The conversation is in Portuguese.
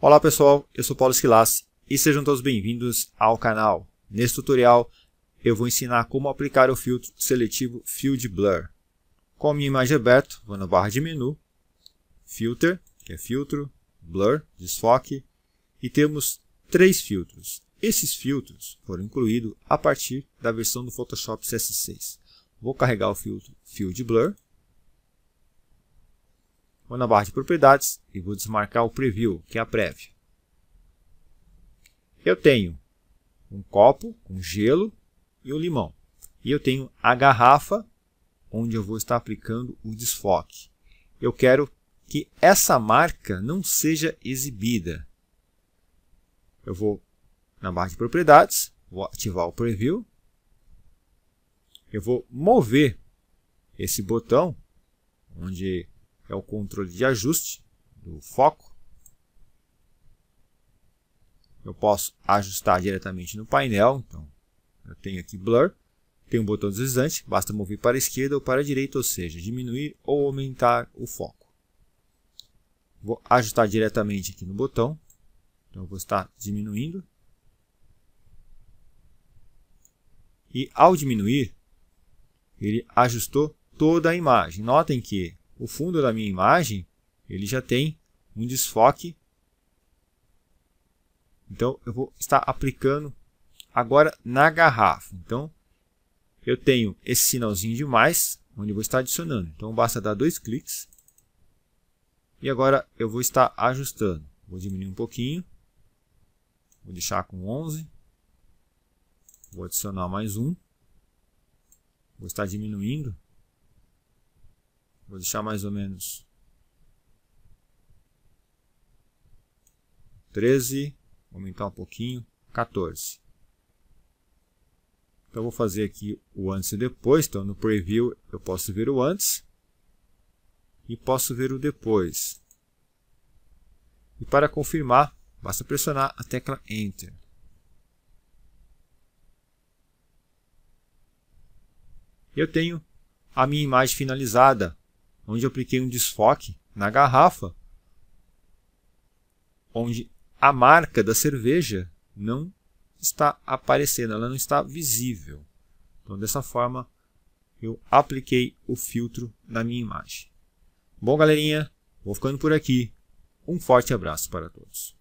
Olá pessoal, eu sou Paulo Esquilassi e sejam todos bem-vindos ao canal. Neste tutorial eu vou ensinar como aplicar o filtro seletivo Field Blur. Com a minha imagem aberta, vou na barra de menu, Filter, que é filtro, Blur, desfoque, e temos três filtros. Esses filtros foram incluídos a partir da versão do Photoshop CS6. Vou carregar o filtro Field Blur Vou na barra de propriedades e vou desmarcar o preview, que é a prévia. Eu tenho um copo com um gelo e um limão. E eu tenho a garrafa onde eu vou estar aplicando o desfoque. Eu quero que essa marca não seja exibida. Eu vou na barra de propriedades, vou ativar o preview. Eu vou mover esse botão onde é o controle de ajuste do foco. Eu posso ajustar diretamente no painel, então eu tenho aqui Blur, tem um botão deslizante, basta mover para a esquerda ou para a direita, ou seja, diminuir ou aumentar o foco. Vou ajustar diretamente aqui no botão, então vou estar diminuindo. E ao diminuir, ele ajustou toda a imagem. Notem que o fundo da minha imagem ele já tem um desfoque. Então, eu vou estar aplicando agora na garrafa. Então, eu tenho esse sinalzinho de mais, onde vou estar adicionando. Então, basta dar dois cliques. E agora eu vou estar ajustando. Vou diminuir um pouquinho. Vou deixar com 11. Vou adicionar mais um. Vou estar diminuindo Vou deixar mais ou menos 13, vou aumentar um pouquinho, 14. Então vou fazer aqui o antes e depois, então no preview eu posso ver o antes e posso ver o depois. E para confirmar, basta pressionar a tecla Enter. Eu tenho a minha imagem finalizada onde eu apliquei um desfoque na garrafa, onde a marca da cerveja não está aparecendo, ela não está visível. Então, dessa forma, eu apliquei o filtro na minha imagem. Bom, galerinha, vou ficando por aqui. Um forte abraço para todos.